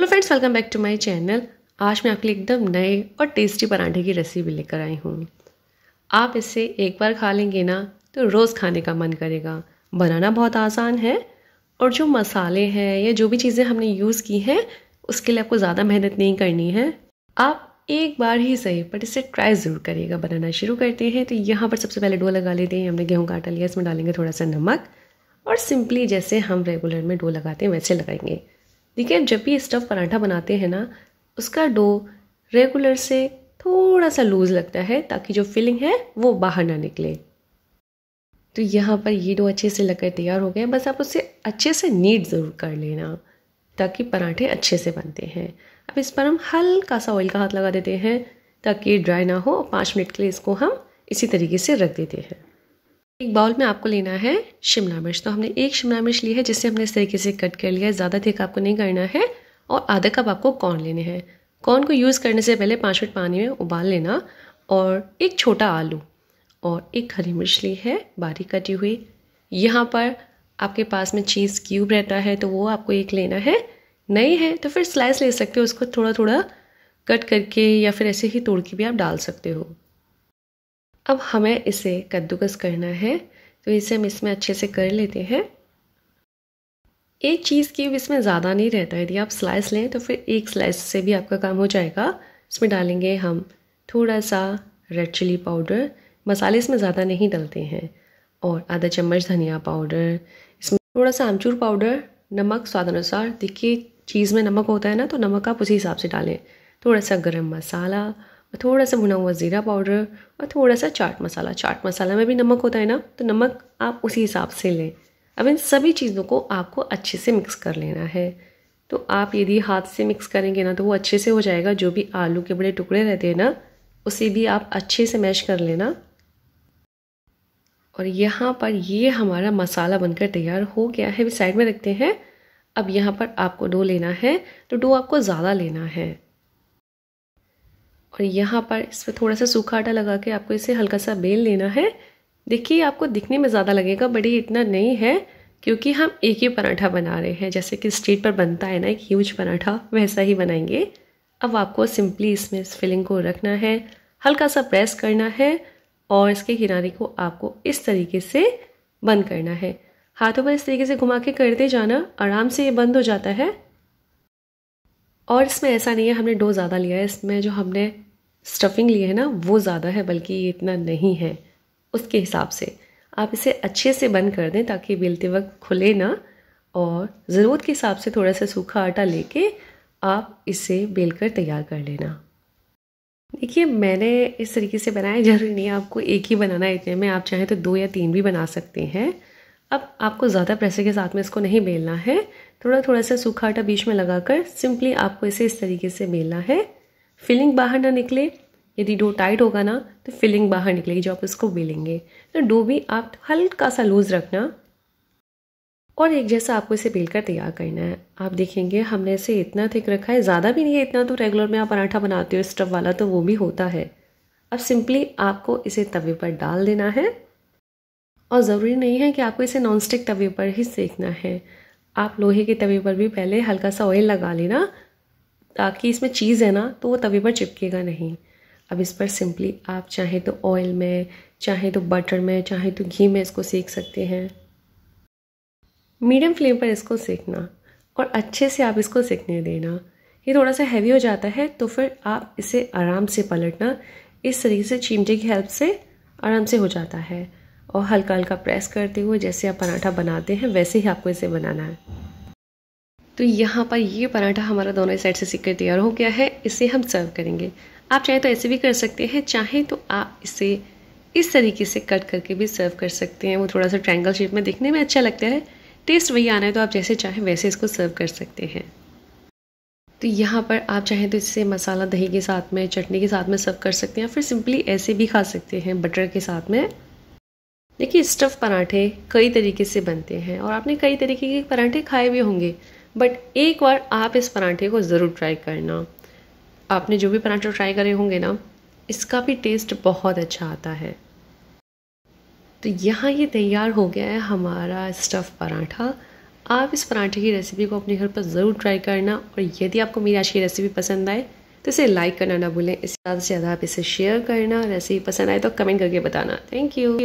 hello friends welcome back to my channel आज मैं आपके लिए एकदम नए और टेस्टी पराठे की रेसिपी लेकर आई हूँ आप इसे एक बार खा लेंगे ना तो रोज़ खाने का मन करेगा बनाना बहुत आसान है और जो मसाले हैं या जो भी चीज़ें हमने यूज़ की हैं उसके लिए आपको ज़्यादा मेहनत नहीं करनी है आप एक बार ही सही बट इसे ट्राई ज़रूर करिएगा बनाना शुरू करते हैं तो यहाँ पर सबसे पहले डो लगा लेते हैं हमने गेहूँ काटा लिया इसमें डालेंगे थोड़ा सा नमक और सिंपली जैसे हम रेगुलर में डो लगाते हैं वैसे लगाएंगे देखिए जब भी स्टफ़ पराठा बनाते हैं ना उसका डो रेगुलर से थोड़ा सा लूज़ लगता है ताकि जो फिलिंग है वो बाहर ना निकले तो यहाँ पर ये डो अच्छे से लगकर तैयार हो गए बस आप उसे अच्छे से नीट ज़रूर कर लेना ताकि पराठे अच्छे से बनते हैं अब इस पर हम हल्का सा ऑयल का हाथ लगा देते हैं ताकि ड्राई ना हो और पाँच मिनट के लिए इसको हम इसी तरीके से रख देते हैं एक बाउल में आपको लेना है शिमला मिर्च तो हमने एक शिमला मिर्च ली है जिसे हमने इस तरीके से कट कर लिया है ज़्यादा थिक आपको नहीं करना है और आधा कप आपको कॉर्न लेने हैं कॉर्न को यूज़ करने से पहले पाँच मिनट पानी में उबाल लेना और एक छोटा आलू और एक हरी मिर्च ली है बारीक कटी हुई यहाँ पर आपके पास में चीज़ क्यूब रहता है तो वो आपको एक लेना है नहीं है तो फिर स्लाइस ले सकते हो उसको थोड़ा थोड़ा कट करके या फिर ऐसे ही तोड़ के भी आप डाल सकते हो अब हमें इसे कद्दूकस करना है तो इसे हम इसमें अच्छे से कर लेते हैं एक चीज़ की इसमें ज़्यादा नहीं रहता यदि आप स्लाइस लें तो फिर एक स्लाइस से भी आपका काम हो जाएगा इसमें डालेंगे हम थोड़ा सा रेड चिली पाउडर मसाले इसमें ज़्यादा नहीं डलते हैं और आधा चम्मच धनिया पाउडर इसमें थोड़ा सा आमचूर पाउडर नमक स्वाद अनुसार देखिए चीज़ में नमक होता है ना तो नमक आप उसी हिसाब से डालें थोड़ा सा गर्म मसाला और थोड़ा सा भुना हुआ ज़ीरा पाउडर और थोड़ा सा चाट मसाला चाट मसाला में भी नमक होता है ना तो नमक आप उसी हिसाब से लें अब इन सभी चीज़ों को आपको अच्छे से मिक्स कर लेना है तो आप यदि हाथ से मिक्स करेंगे ना तो वो अच्छे से हो जाएगा जो भी आलू के बड़े टुकड़े रहते हैं ना उसे भी आप अच्छे से मैश कर लेना और यहाँ पर ये हमारा मसाला बनकर तैयार हो गया है भी साइड में रखते हैं अब यहाँ पर आपको डो लेना है तो डो आपको ज़्यादा लेना है और यहाँ पर इस पर थोड़ा सा सूखा आटा लगा के आपको इसे हल्का सा बेल लेना है देखिए आपको दिखने में ज़्यादा लगेगा बट ये इतना नहीं है क्योंकि हम एक ही पराठा बना रहे हैं जैसे कि स्ट्रीट पर बनता है ना एक ह्यूज पराठा वैसा ही बनाएंगे अब आपको सिंपली इसमें इस फिलिंग को रखना है हल्का सा प्रेस करना है और इसके किनारे को आपको इस तरीके से बंद करना है हाथों पर इस तरीके से घुमा के करते जाना आराम से ये बंद हो जाता है और इसमें ऐसा नहीं है हमने डो ज़्यादा लिया है इसमें जो हमने स्टफिंग लिए है ना वो ज़्यादा है बल्कि ये इतना नहीं है उसके हिसाब से आप इसे अच्छे से बंद कर दें ताकि बेलते वक्त खुले ना और ज़रूरत के हिसाब से थोड़ा सा सूखा आटा लेके आप इसे बेल कर तैयार कर लेना देखिए मैंने इस तरीके से बनाया जरूरी नहीं आपको एक ही बनाना है इतने में आप चाहें तो दो या तीन भी बना सकते हैं अब आपको ज़्यादा प्रेशर के साथ में इसको नहीं बेलना है थोड़ा थोड़ा सा सूखा आटा बीच में लगाकर सिंपली आपको इसे इस तरीके से बेलना है फिलिंग बाहर ना निकले यदि डो टाइट होगा ना तो फिलिंग बाहर निकलेगी जो आप इसको बेलेंगे तो डो भी आप हल्का सा लूज़ रखना और एक जैसा आपको इसे बेल कर तैयार करना है आप देखेंगे हमने इसे इतना थिक रखा है ज़्यादा भी नहीं है इतना तो रेगुलर में आप पराठा बनाते हो स्टव वाला तो वो भी होता है अब सिंपली आपको इसे तवे पर डाल देना है और ज़रूरी नहीं है कि आपको इसे नॉनस्टिक तवे पर ही सेकना है आप लोहे के तवे पर भी पहले हल्का सा ऑयल लगा लेना ताकि इसमें चीज़ है ना तो वो तवे पर चिपकेगा नहीं अब इस पर सिंपली आप चाहे तो ऑयल में चाहे तो बटर में चाहे तो घी में इसको सेक सकते हैं मीडियम फ्लेम पर इसको सेकना और अच्छे से आप इसको सेकने देना ये थोड़ा सा हैवी हो जाता है तो फिर आप इसे आराम से पलटना इस तरीके से चिमटे की हेल्प से आराम से हो जाता है और हल्का हल्का प्रेस करते हुए जैसे आप पराठा बनाते हैं वैसे ही आपको इसे बनाना है तो यहाँ पर ये पराठा हमारा दोनों साइड से सीख कर तैयार हो गया है इसे हम सर्व करेंगे आप चाहें तो ऐसे भी कर सकते हैं चाहें तो आप इसे इस तरीके से कट करके भी सर्व कर सकते हैं वो थोड़ा सा ट्रैंगल शेप में देखने में अच्छा लगता है टेस्ट वही आना है तो आप जैसे चाहें वैसे इसको सर्व कर सकते हैं तो यहाँ पर आप चाहें तो इसे मसाला दही के साथ में चटनी के साथ में सर्व कर सकते हैं फिर सिंपली ऐसे भी खा सकते हैं बटर के साथ में देखिए स्टफ़ पराठे कई तरीके से बनते हैं और आपने कई तरीके के पराठे खाए भी होंगे बट एक बार आप इस पराठे को ज़रूर ट्राई करना आपने जो भी पराठे ट्राई करे होंगे ना इसका भी टेस्ट बहुत अच्छा आता है तो यहाँ ये तैयार हो गया है हमारा स्टफ़ पराठा आप इस पराठे की रेसिपी को अपने घर पर ज़रूर ट्राई करना और यदि आपको मेरी आज की रेसिपी पसंद आए तो इसे लाइक करना ना भूलें इससे ज़्यादा से ज़्यादा आप इसे शेयर करना रेसिपी पसंद आए तो कमेंट करके बताना थैंक यू